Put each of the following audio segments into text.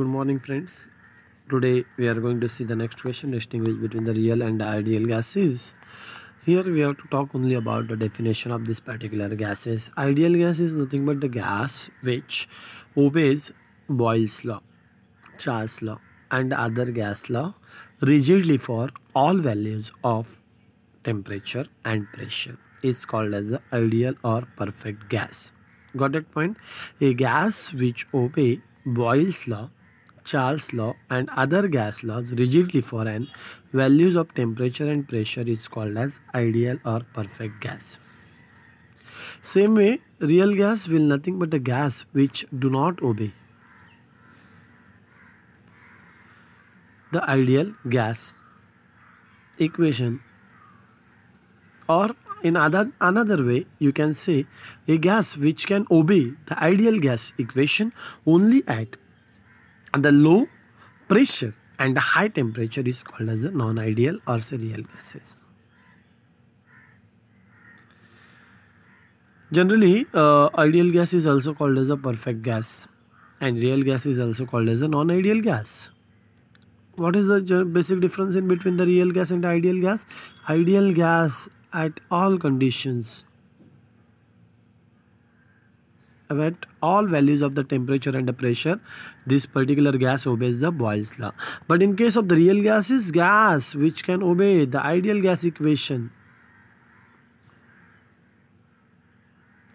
good morning friends today we are going to see the next question distinguish between the real and the ideal gases here we have to talk only about the definition of this particular gases ideal gas is nothing but the gas which obeys boyle's law charles law and other gas law rigidly for all values of temperature and pressure is called as the ideal or perfect gas got that point a gas which obey boyle's law Charles law and other gas laws rigidly for an values of temperature and pressure is called as ideal or perfect gas. Same way, real gas will nothing but a gas which do not obey the ideal gas equation or in other, another way you can say a gas which can obey the ideal gas equation only at and the low pressure and the high temperature is called as a non-ideal or serial gases. Generally, uh, ideal gas is also called as a perfect gas and real gas is also called as a non-ideal gas. What is the basic difference in between the real gas and ideal gas? Ideal gas at all conditions at all values of the temperature and the pressure this particular gas obeys the Boyle's law but in case of the real gases, gas which can obey the ideal gas equation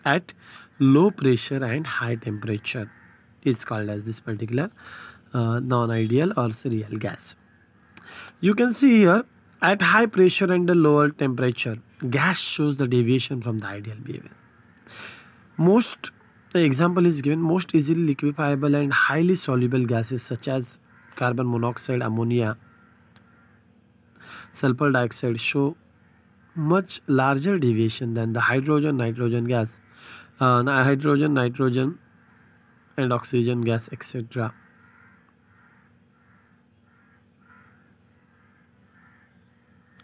at low pressure and high temperature is called as this particular uh, non-ideal or real gas you can see here at high pressure and the lower temperature gas shows the deviation from the ideal behavior most the example is given most easily liquefiable and highly soluble gases such as carbon monoxide, ammonia, sulfur dioxide show much larger deviation than the hydrogen nitrogen gas, uh, hydrogen nitrogen and oxygen gas etc.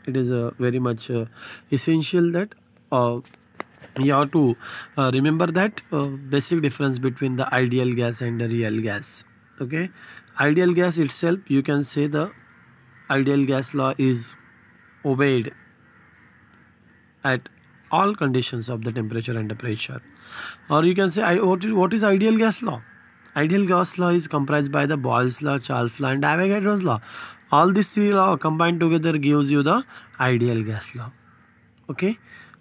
It is uh, very much uh, essential that uh, you have to uh, remember that uh, basic difference between the ideal gas and the real gas okay ideal gas itself you can say the ideal gas law is obeyed at all conditions of the temperature and the pressure or you can say I, what, is, what is ideal gas law ideal gas law is comprised by the boyle's law charles law and avogadro's law all these three law combined together gives you the ideal gas law okay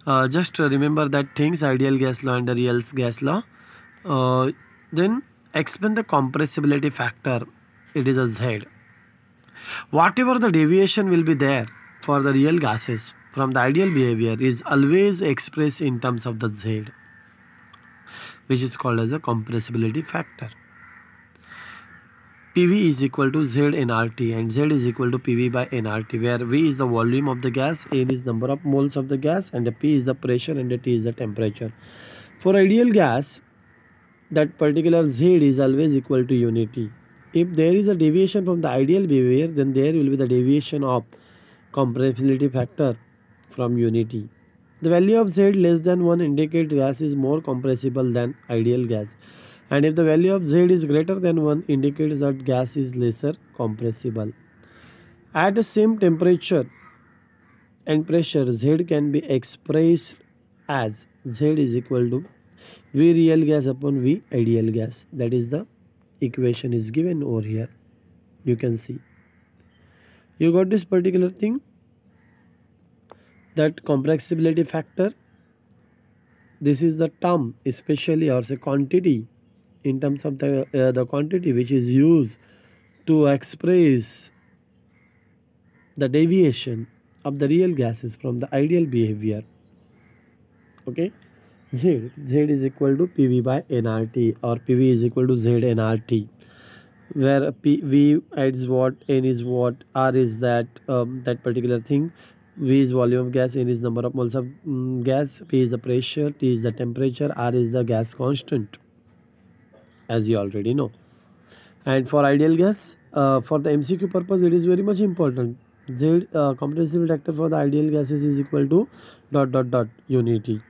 uh, just remember that things ideal gas law and the real gas law uh, then expand the compressibility factor it is a z whatever the deviation will be there for the real gases from the ideal behavior is always expressed in terms of the z which is called as a compressibility factor PV is equal to Z nRT and Z is equal to PV by nRT where V is the volume of the gas, N is number of moles of the gas and the P is the pressure and the T is the temperature. For ideal gas, that particular Z is always equal to unity. If there is a deviation from the ideal behavior, then there will be the deviation of compressibility factor from unity. The value of Z less than 1 indicates gas is more compressible than ideal gas and if the value of Z is greater than 1 indicates that gas is lesser compressible. At the same temperature and pressure Z can be expressed as Z is equal to V real gas upon V ideal gas that is the equation is given over here you can see you got this particular thing that compressibility factor this is the term especially or say quantity in terms of the, uh, the quantity which is used to express the deviation of the real gases from the ideal behavior. Okay. Z, Z is equal to PV by nRT or PV is equal to Z nRT where P, V is what, N is what, R is that um, that particular thing, V is volume of gas, N is number of moles of um, gas, P is the pressure, T is the temperature, R is the gas constant as you already know and for ideal gas uh, for the mcq purpose it is very much important z uh, compressible factor for the ideal gases is equal to dot dot dot unity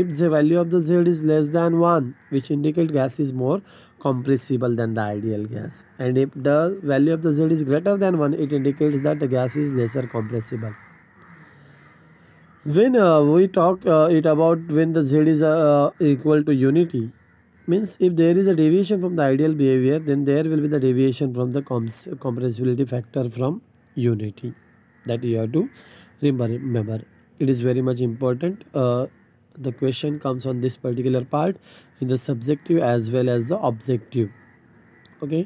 if the value of the z is less than 1 which indicate gas is more compressible than the ideal gas and if the value of the z is greater than 1 it indicates that the gas is lesser compressible when uh, we talk uh, it about when the z is uh, equal to unity means if there is a deviation from the ideal behavior then there will be the deviation from the compressibility factor from unity that you have to remember it is very much important uh, the question comes on this particular part in the subjective as well as the objective okay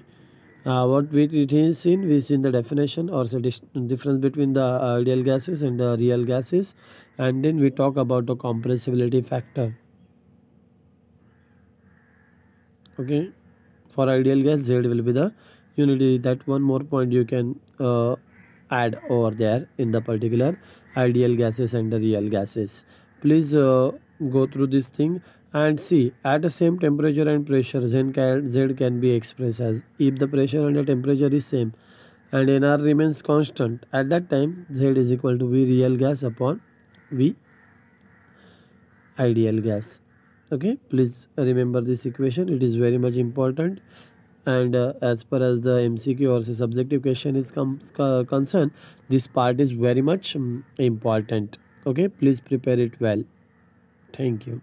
uh, what we retain seen we see in the definition or the difference between the ideal gases and the real gases and then we talk about the compressibility factor okay for ideal gas z will be the unity that one more point you can uh, add over there in the particular ideal gases and the real gases please uh, go through this thing and see at the same temperature and pressure z can, z can be expressed as if the pressure and the temperature is same and nr remains constant at that time z is equal to v real gas upon v ideal gas okay please remember this equation it is very much important and uh, as far as the mcq or say subjective question is uh, concerned this part is very much um, important okay please prepare it well thank you